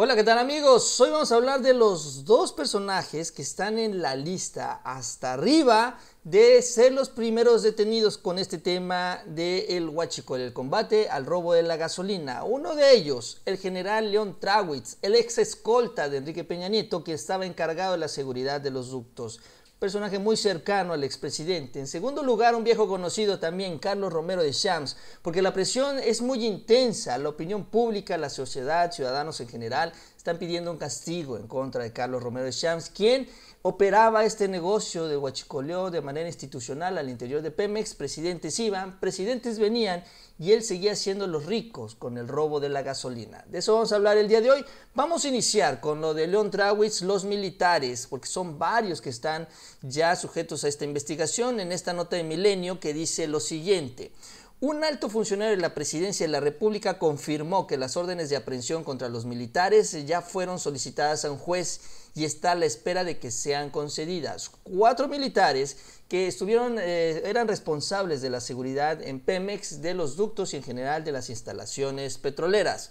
Hola, ¿qué tal amigos? Hoy vamos a hablar de los dos personajes que están en la lista hasta arriba de ser los primeros detenidos con este tema del huachico del el combate al robo de la gasolina. Uno de ellos, el general León Trawitz, el ex escolta de Enrique Peña Nieto que estaba encargado de la seguridad de los ductos personaje muy cercano al expresidente. En segundo lugar, un viejo conocido también, Carlos Romero de Shams, porque la presión es muy intensa, la opinión pública, la sociedad, ciudadanos en general, están pidiendo un castigo en contra de Carlos Romero de Shams, quien operaba este negocio de huachicoleo de manera institucional al interior de Pemex. Presidentes iban, presidentes venían y él seguía siendo los ricos con el robo de la gasolina. De eso vamos a hablar el día de hoy. Vamos a iniciar con lo de León Trawitz, los militares, porque son varios que están ya sujetos a esta investigación en esta nota de Milenio que dice lo siguiente. Un alto funcionario de la Presidencia de la República confirmó que las órdenes de aprehensión contra los militares ya fueron solicitadas a un juez y está a la espera de que sean concedidas. Cuatro militares que estuvieron, eh, eran responsables de la seguridad en Pemex, de los ductos y en general de las instalaciones petroleras.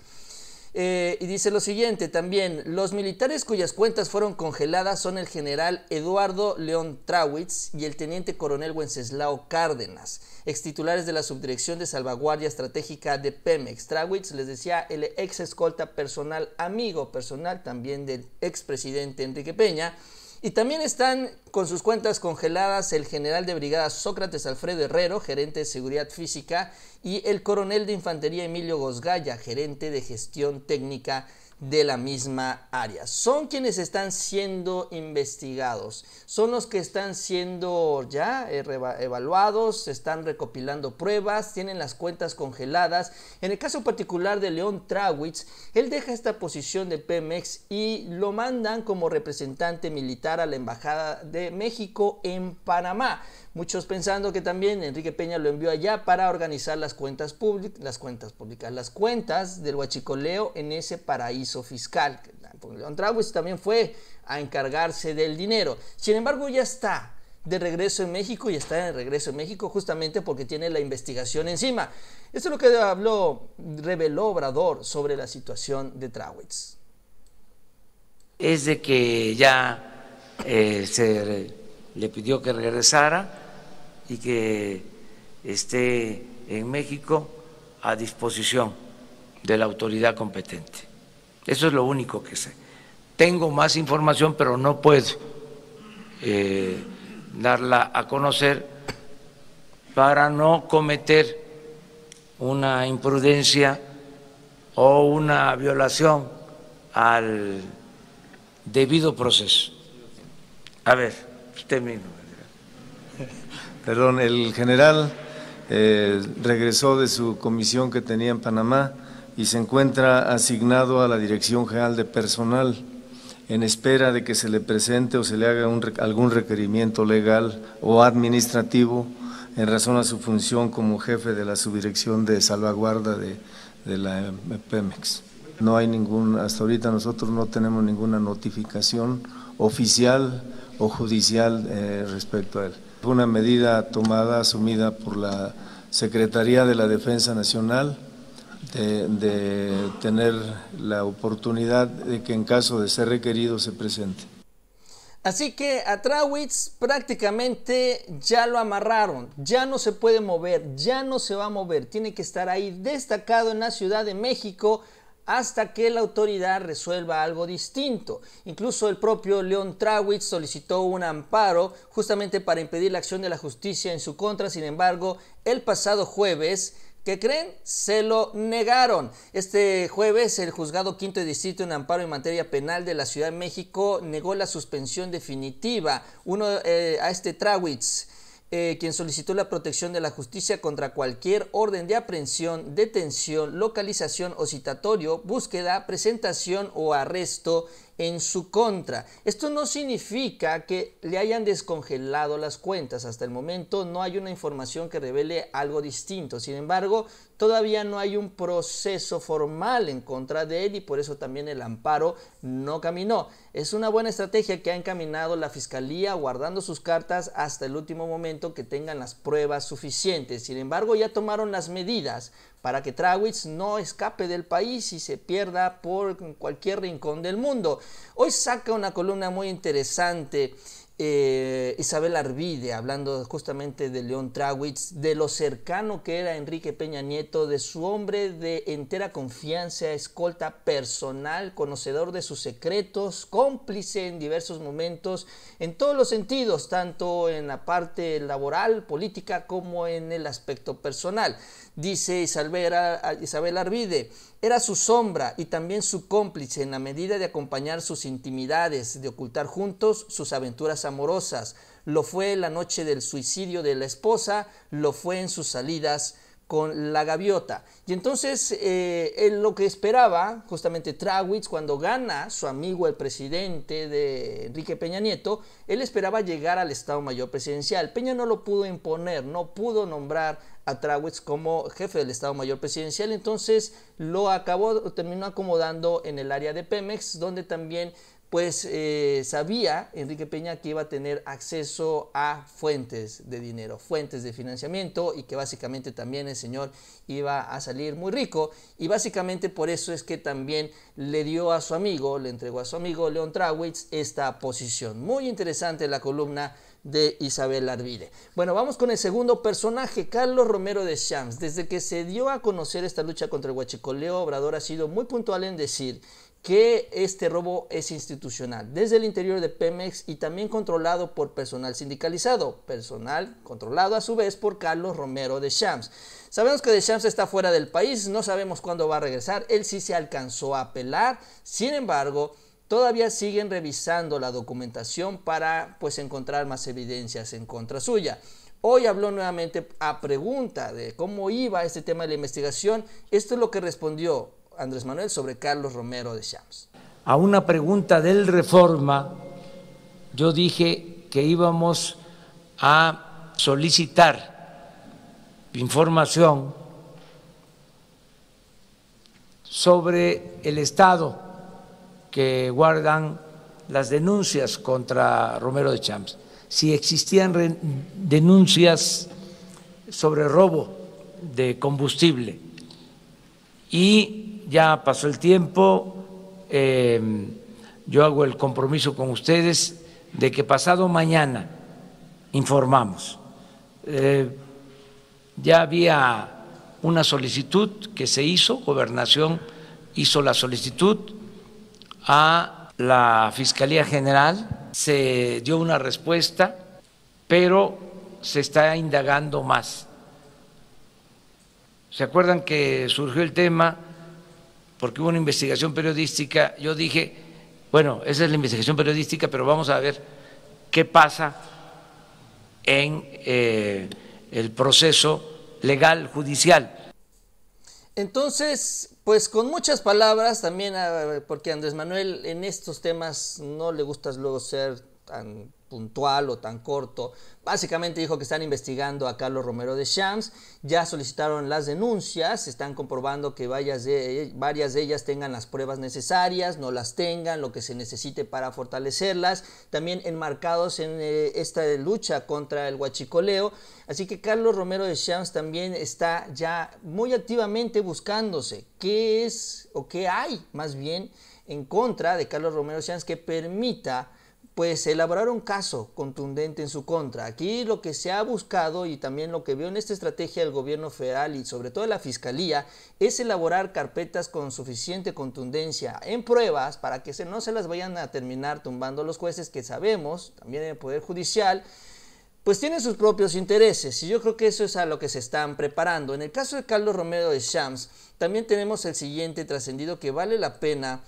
Eh, y dice lo siguiente también, los militares cuyas cuentas fueron congeladas son el general Eduardo León Trawitz y el teniente coronel Wenceslao Cárdenas, ex titulares de la Subdirección de Salvaguardia Estratégica de Pemex. Trawitz, les decía, el ex escolta personal, amigo personal también del expresidente Enrique Peña. Y también están con sus cuentas congeladas el general de brigada Sócrates Alfredo Herrero, gerente de seguridad física, y el coronel de infantería Emilio Gosgaya, gerente de gestión técnica de la misma área. Son quienes están siendo investigados, son los que están siendo ya eh, evaluados, están recopilando pruebas, tienen las cuentas congeladas. En el caso particular de León Trawitz, él deja esta posición de Pemex y lo mandan como representante militar a la Embajada de México en Panamá. Muchos pensando que también Enrique Peña lo envió allá para organizar las cuentas, las cuentas públicas, las cuentas del huachicoleo en ese paraíso fiscal. León Trawitz también fue a encargarse del dinero. Sin embargo, ya está de regreso en México y está de regreso en México justamente porque tiene la investigación encima. Esto es lo que habló, reveló Obrador sobre la situación de Trawitz. Es de que ya eh, se le pidió que regresara y que esté en México a disposición de la autoridad competente. Eso es lo único que sé. Tengo más información, pero no puedo eh, darla a conocer para no cometer una imprudencia o una violación al debido proceso. A ver, usted mismo. Perdón, el general eh, regresó de su comisión que tenía en Panamá y se encuentra asignado a la Dirección General de Personal en espera de que se le presente o se le haga algún requerimiento legal o administrativo en razón a su función como jefe de la subdirección de salvaguarda de, la eh, Pemex. No hay ningún, hasta ahorita nosotros no tenemos ninguna notificación oficial o judicial eh, respecto a él. Fue una medida tomada, asumida por la Secretaría de la Defensa Nacional de, tener la oportunidad de que en caso de ser requerido se presente. Así que a Trawitz prácticamente ya lo amarraron, ya no se puede mover, ya no se va a mover, tiene que estar ahí destacado en la Ciudad de México hasta que la autoridad resuelva algo distinto. Incluso el propio León Trawitz solicitó un amparo justamente para impedir la acción de la justicia en su contra. Sin embargo, el pasado jueves ¿Qué creen? Se lo negaron. Este jueves, el juzgado quinto de distrito en amparo en materia penal de la Ciudad de México negó la suspensión definitiva uno, eh, a este Trawitz. Eh, quien solicitó la protección de la justicia contra cualquier orden de aprehensión, detención, localización o citatorio, búsqueda, presentación o arresto en su contra. Esto no significa que le hayan descongelado las cuentas. Hasta el momento no hay una información que revele algo distinto. Sin embargo, todavía no hay un proceso formal en contra de él y por eso también el amparo no caminó. Es una buena estrategia que ha encaminado la Fiscalía guardando sus cartas hasta el último momento que tengan las pruebas suficientes. Sin embargo, ya tomaron las medidas para que Trawitz no escape del país y se pierda por cualquier rincón del mundo. Hoy saca una columna muy interesante eh, Isabel Arvide, hablando justamente de León Trawitz, de lo cercano que era Enrique Peña Nieto, de su hombre de entera confianza, escolta personal, conocedor de sus secretos, cómplice en diversos momentos, en todos los sentidos, tanto en la parte laboral, política, como en el aspecto personal. Dice Isabel Arvide, era su sombra y también su cómplice en la medida de acompañar sus intimidades, de ocultar juntos sus aventuras amorosas, lo fue la noche del suicidio de la esposa, lo fue en sus salidas con la gaviota. Y entonces eh, lo que esperaba, justamente Trawitz, cuando gana su amigo el presidente de Enrique Peña Nieto, él esperaba llegar al Estado Mayor Presidencial. Peña no lo pudo imponer, no pudo nombrar a Trawitz como jefe del Estado Mayor Presidencial, entonces lo acabó, terminó acomodando en el área de Pemex, donde también pues eh, sabía Enrique Peña que iba a tener acceso a fuentes de dinero, fuentes de financiamiento y que básicamente también el señor iba a salir muy rico y básicamente por eso es que también le dio a su amigo, le entregó a su amigo León Trawitz esta posición. Muy interesante la columna de Isabel Arvide. Bueno, vamos con el segundo personaje, Carlos Romero de Shams. Desde que se dio a conocer esta lucha contra el huachicoleo, Obrador ha sido muy puntual en decir que este robo es institucional desde el interior de Pemex y también controlado por personal sindicalizado, personal controlado a su vez por Carlos Romero de Shams. Sabemos que de Shams está fuera del país, no sabemos cuándo va a regresar, él sí se alcanzó a apelar, sin embargo, todavía siguen revisando la documentación para pues encontrar más evidencias en contra suya. Hoy habló nuevamente a pregunta de cómo iba este tema de la investigación. Esto es lo que respondió. Andrés Manuel sobre Carlos Romero de Champs. A una pregunta del Reforma, yo dije que íbamos a solicitar información sobre el estado que guardan las denuncias contra Romero de Champs, si existían denuncias sobre robo de combustible y ya pasó el tiempo, eh, yo hago el compromiso con ustedes de que pasado mañana informamos. Eh, ya había una solicitud que se hizo, gobernación hizo la solicitud a la Fiscalía General, se dio una respuesta, pero se está indagando más. ¿Se acuerdan que surgió el tema porque hubo una investigación periodística, yo dije, bueno, esa es la investigación periodística, pero vamos a ver qué pasa en eh, el proceso legal judicial. Entonces, pues con muchas palabras también, ah, porque Andrés Manuel en estos temas no le gusta luego ser tan puntual o tan corto. Básicamente dijo que están investigando a Carlos Romero de Shams, ya solicitaron las denuncias, están comprobando que varias de, ellas tengan las pruebas necesarias, no las tengan, lo que se necesite para fortalecerlas, también enmarcados en eh, esta lucha contra el huachicoleo. Así que Carlos Romero de Shams también está ya muy activamente buscándose qué es o qué hay más bien en contra de Carlos Romero de Shams que permita pues elaborar un caso contundente en su contra. Aquí lo que se ha buscado y también lo que veo en esta estrategia del gobierno federal y sobre todo la fiscalía es elaborar carpetas con suficiente contundencia en pruebas para que se, no se las vayan a terminar tumbando los jueces que sabemos, también en el Poder Judicial, pues tienen sus propios intereses y yo creo que eso es a lo que se están preparando. En el caso de Carlos Romero de Shams, también tenemos el siguiente trascendido que vale la pena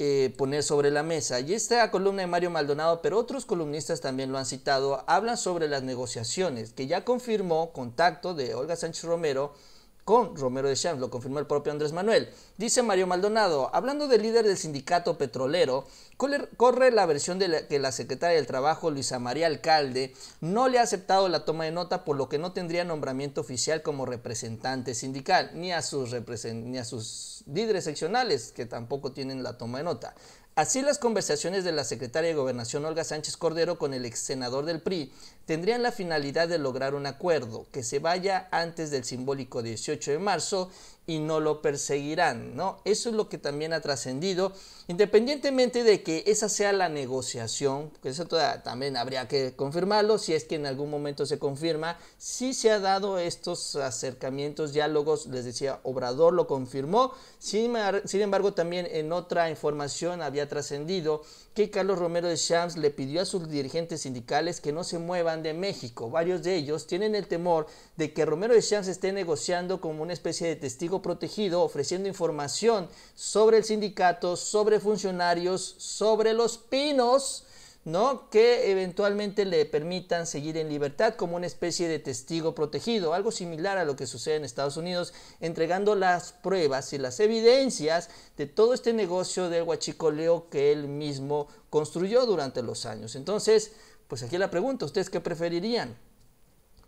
eh, poner sobre la mesa. Y esta columna de Mario Maldonado, pero otros columnistas también lo han citado, hablan sobre las negociaciones, que ya confirmó contacto de Olga Sánchez Romero con Romero de Champs, lo confirmó el propio Andrés Manuel. Dice Mario Maldonado, hablando del líder del sindicato petrolero, corre la versión de que la secretaria del Trabajo, Luisa María Alcalde, no le ha aceptado la toma de nota, por lo que no tendría nombramiento oficial como representante sindical, ni a sus, ni a sus líderes seccionales, que tampoco tienen la toma de nota. Así las conversaciones de la secretaria de Gobernación Olga Sánchez Cordero con el ex senador del PRI, tendrían la finalidad de lograr un acuerdo que se vaya antes del simbólico 18 de marzo y no lo perseguirán, ¿no? Eso es lo que también ha trascendido, independientemente de que esa sea la negociación, que eso también habría que confirmarlo, si es que en algún momento se confirma, si se ha dado estos acercamientos, diálogos, les decía, Obrador lo confirmó, sin, sin embargo también en otra información había trascendido que Carlos Romero de Shams le pidió a sus dirigentes sindicales que no se muevan de México. Varios de ellos tienen el temor de que Romero de Chance esté negociando como una especie de testigo protegido, ofreciendo información sobre el sindicato, sobre funcionarios, sobre los pinos. ¿no? Que eventualmente le permitan seguir en libertad como una especie de testigo protegido, algo similar a lo que sucede en Estados Unidos, entregando las pruebas y las evidencias de todo este negocio del huachicoleo que él mismo construyó durante los años. Entonces, pues aquí la pregunta, ¿ustedes qué preferirían?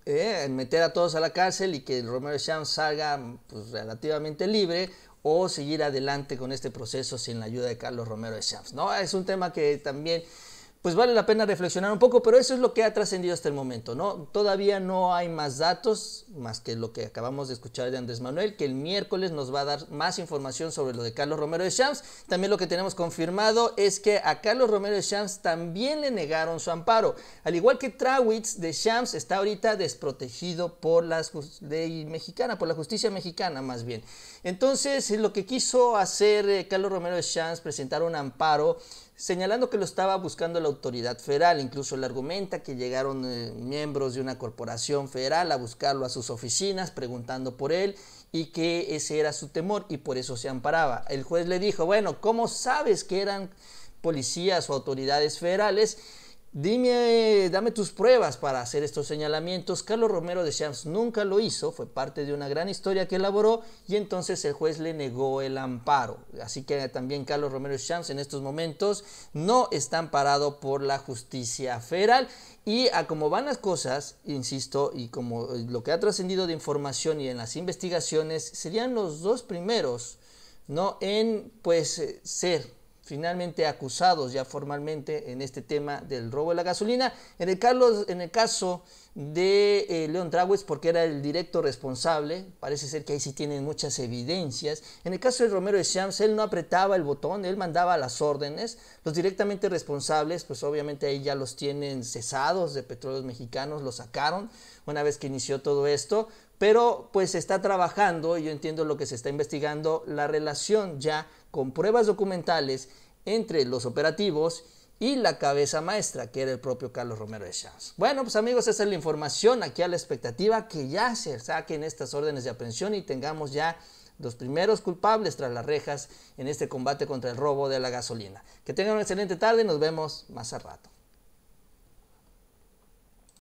Eh, meter a todos a la cárcel y que Romero Shams salga pues, relativamente libre o seguir adelante con este proceso sin la ayuda de Carlos Romero de No, es un tema que también pues vale la pena reflexionar un poco, pero eso es lo que ha trascendido hasta el momento, ¿no? Todavía no hay más datos, más que lo que acabamos de escuchar de Andrés Manuel, que el miércoles nos va a dar más información sobre lo de Carlos Romero de Shams. También lo que tenemos confirmado es que a Carlos Romero de Shams también le negaron su amparo. Al igual que Trawitz de Shams está ahorita desprotegido por la ley mexicana, por la justicia mexicana más bien. Entonces, eh, lo que quiso hacer eh, Carlos Romero de Chance, presentar un amparo señalando que lo estaba buscando la autoridad federal. Incluso le argumenta que llegaron eh, miembros de una corporación federal a buscarlo a sus oficinas preguntando por él y que ese era su temor y por eso se amparaba. El juez le dijo, bueno, ¿cómo sabes que eran policías o autoridades federales? Dime, eh, dame tus pruebas para hacer estos señalamientos. Carlos Romero de Champs nunca lo hizo, fue parte de una gran historia que elaboró y entonces el juez le negó el amparo. Así que también Carlos Romero de Champs en estos momentos no está amparado por la justicia federal. Y a como van las cosas, insisto, y como eh, lo que ha trascendido de información y en las investigaciones, serían los dos primeros, ¿no? En pues eh, ser finalmente acusados ya formalmente en este tema del robo de la gasolina. En el, Carlos, en el caso de eh, León Trawitz, porque era el directo responsable, parece ser que ahí sí tienen muchas evidencias. En el caso de Romero de Shams, él no apretaba el botón, él mandaba las órdenes. Los directamente responsables, pues obviamente ahí ya los tienen cesados de petróleos mexicanos, los sacaron una vez que inició todo esto pero pues se está trabajando, yo entiendo lo que se está investigando, la relación ya con pruebas documentales entre los operativos y la cabeza maestra, que era el propio Carlos Romero de Chávez. Bueno, pues amigos, esa es la información aquí a la expectativa que ya se saquen estas órdenes de aprehensión y tengamos ya los primeros culpables tras las rejas en este combate contra el robo de la gasolina. Que tengan una excelente tarde y nos vemos más a rato.